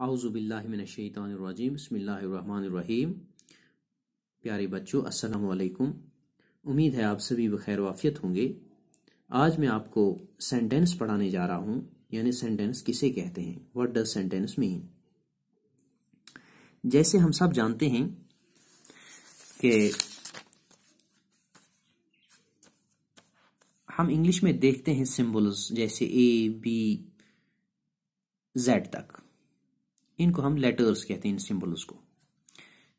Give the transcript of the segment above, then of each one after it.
आउज़ुबिल्लिमिनशैतरजीम बसमीम प्यारे बच्चों अस्सलाम वालेकुम उम्मीद है आप सभी बखैर वाफियत होंगे आज मैं आपको सेंटेंस पढ़ाने जा रहा हूँ यानी सेंटेंस किसे कहते हैं व्हाट डज सेंटेंस मीन जैसे हम सब जानते हैं कि हम इंग्लिश में देखते हैं सिंबल्स जैसे ए बी जेड तक इनको हम लेटर्स कहते हैं इन सिम्बल्स को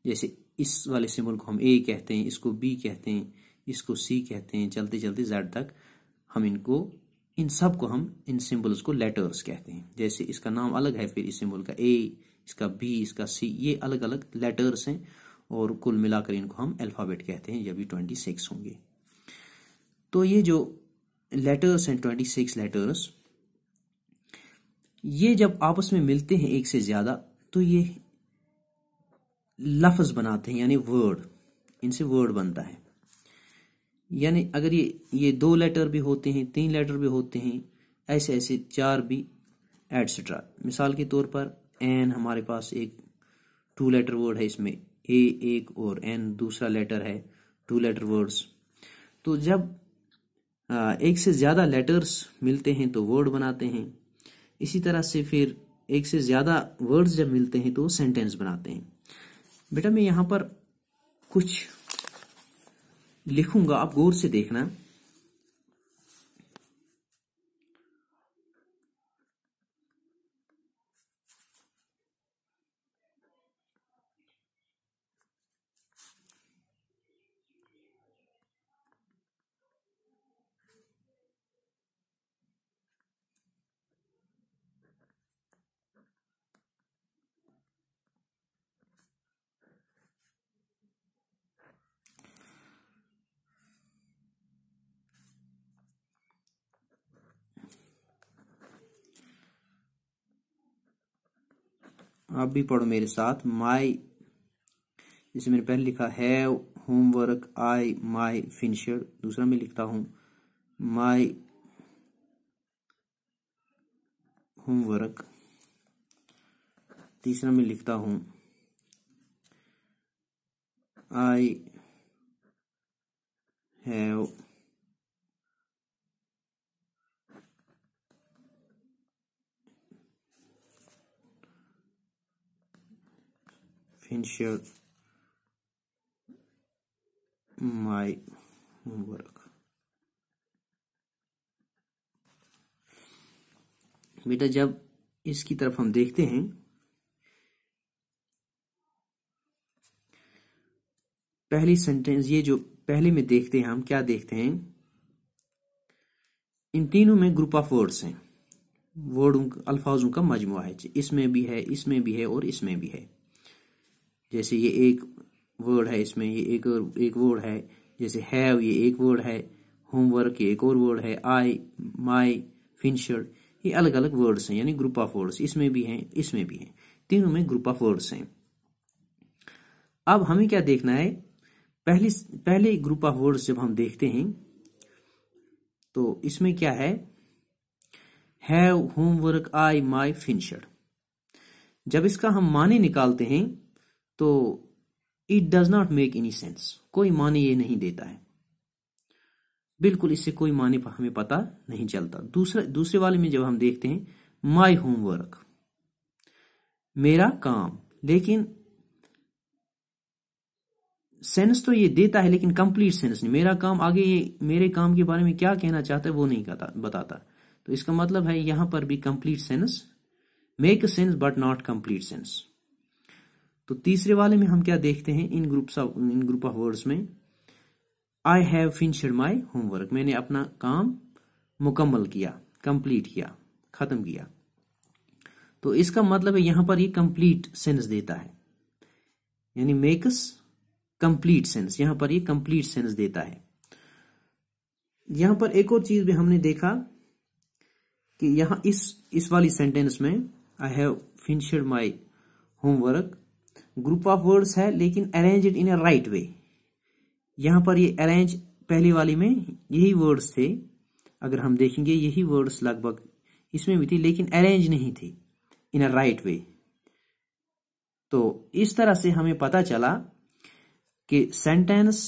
जैसे इस वाले सिम्बल को हम ए कहते हैं इसको बी कहते हैं इसको सी कहते हैं चलते चलते जेड तक हम इनको इन सब को हम इन सिम्बल्स को लेटर्स कहते हैं जैसे इसका नाम अलग है फिर इस सिम्बल का ए इसका बी इसका सी ये अलग अलग लेटर्स हैं और कुल मिलाकर इनको हम अल्फ़ाबेट कहते हैं यह भी ट्वेंटी सिक्स होंगे तो ये जो लेटर्स हैं ट्वेंटी सिक्स लेटर्स ये जब आपस में मिलते हैं एक से ज्यादा तो ये लफ्ज बनाते हैं यानी वर्ड इनसे वर्ड बनता है यानी अगर ये ये दो लेटर भी होते हैं तीन लेटर भी होते हैं ऐसे ऐसे चार भी एटसेट्रा मिसाल के तौर पर एन हमारे पास एक टू लेटर वर्ड है इसमें ए एक और एन दूसरा लेटर है टू लेटर वर्ड्स तो जब एक से ज़्यादा लेटर्स मिलते हैं तो वर्ड बनाते हैं इसी तरह से फिर एक से ज़्यादा वर्ड्स जब मिलते हैं तो सेंटेंस बनाते हैं बेटा मैं यहां पर कुछ लिखूंगा आप गौर से देखना आप भी पढ़ो मेरे साथ माई जैसे मैंने पहले लिखा have homework I my finisher दूसरा मैं लिखता हूं माई होमवर्क तीसरा मैं लिखता हूं I have ensure my homework बेटा जब इसकी तरफ हम देखते हैं पहली सेंटेंस ये जो पहले में देखते हैं हम क्या देखते हैं इन तीनों में ग्रुप ऑफ वर्ड्स हैं वर्डों अल्फाजों का मजमु है इसमें भी है इसमें भी है और इसमें भी है जैसे ये एक वर्ड है इसमें ये एक और एक वर्ड है जैसे हैव ये एक वर्ड है होमवर्क ये एक और वर्ड है आई माई फिनशर्ट ये अलग अलग वर्ड्स हैं यानी ग्रुप ऑफ वर्ड्स इसमें भी हैं इसमें भी हैं तीनों में ग्रुप ऑफ वर्ड्स हैं अब हमें क्या देखना है पहली पहले ग्रुप ऑफ वर्ड्स जब हम देखते हैं तो इसमें क्या है हैव होमवर्क आई माई फिनशर्ट जब इसका हम माने निकालते हैं तो it does not make any sense कोई माने ये नहीं देता है बिल्कुल इससे कोई माने हमें पता नहीं चलता दूसरा दूसरे वाले में जब हम देखते हैं माई होमवर्क मेरा काम लेकिन सेंस तो ये देता है लेकिन कंप्लीट सेंस नहीं मेरा काम आगे ये मेरे काम के बारे में क्या कहना चाहता है वो नहीं कहता बताता तो इसका मतलब है यहां पर भी complete sense make sense but not complete sense तो तीसरे वाले में हम क्या देखते हैं in groups of in group of words में I have finished my homework मैंने अपना काम मुकम्मल किया कंप्लीट किया खत्म किया तो इसका मतलब है यहां पर ये कंप्लीट सेंस देता है यानी मेक्स कंप्लीट सेंस यहां पर ये कंप्लीट सेंस देता है यहां पर एक और चीज भी हमने देखा कि यहां इस इस वाली सेंटेंस में I have finished my homework group of words है लेकिन arrange in a right way यहां पर ये अरेंज पहले वाली में यही वर्ड्स थे अगर हम देखेंगे यही वर्ड्स लगभग इसमें भी थी लेकिन अरेंज नहीं थी इन अ राइट वे तो इस तरह से हमें पता चला कि sentence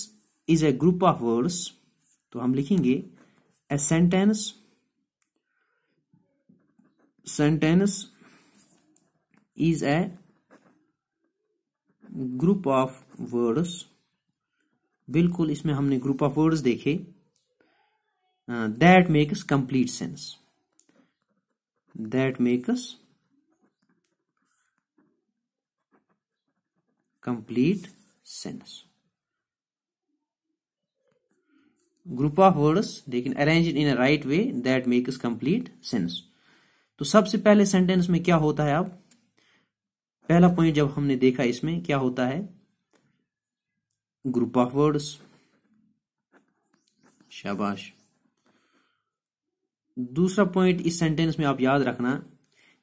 is a group of words तो हम लिखेंगे a sentence sentence is a group of words बिल्कुल इसमें हमने ग्रुप ऑफ वर्ड्स देखे that makes complete sense that makes complete sense group of words लेकिन arrange in right way that makes complete sense तो सबसे पहले सेंटेंस में क्या होता है अब पहला पॉइंट जब हमने देखा इसमें क्या होता है ग्रुप ऑफ वर्ड्स शाबाश दूसरा पॉइंट इस सेंटेंस में आप याद रखना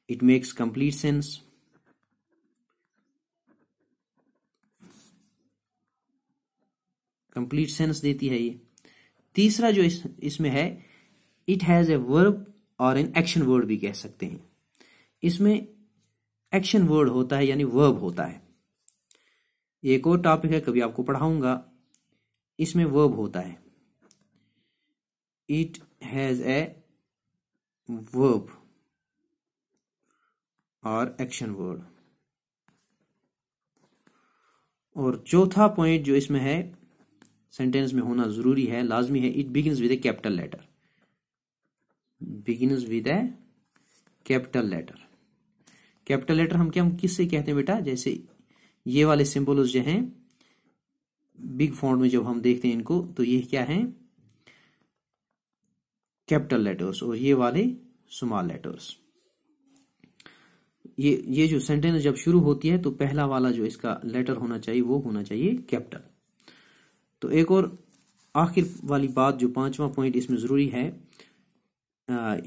it makes complete sense complete sense देती है ये तीसरा जो इस इसमें है इट हैज ए वर्ब और एन एक्शन वर्ड भी कह सकते हैं इसमें एक्शन वर्ड होता है यानी वर्ब होता है एक और टॉपिक है कभी आपको पढ़ाऊंगा इसमें वर्ब होता है इट हैज ए वर्ब और एक्शन वर्ड और चौथा पॉइंट जो इसमें है सेंटेंस में होना जरूरी है लाजमी है it begin with a capital letter begin with a capital letter capital letter हम क्या हम किससे कहते हैं बेटा जैसे ये वाले सिंबल जो हैं बिग फॉन्ट में जब हम देखते हैं इनको तो ये क्या है कैपिटल लेटर्स और ये वाले स्मॉल लेटर्स ये ये जो सेंटेंस जब शुरू होती है तो पहला वाला जो इसका लेटर होना चाहिए वो होना चाहिए कैपिटल तो एक और आखिर वाली बात जो पांचवा पॉइंट इसमें जरूरी है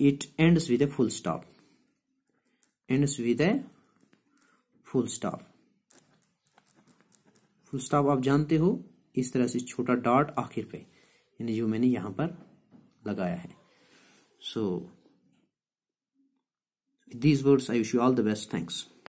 it ends with a full stop ends with a full stop full stop आप जानते हो इस तरह से छोटा डॉट आखिर पे यानी जो मैंने यहां पर लगाया है so these words I wish you all the best thanks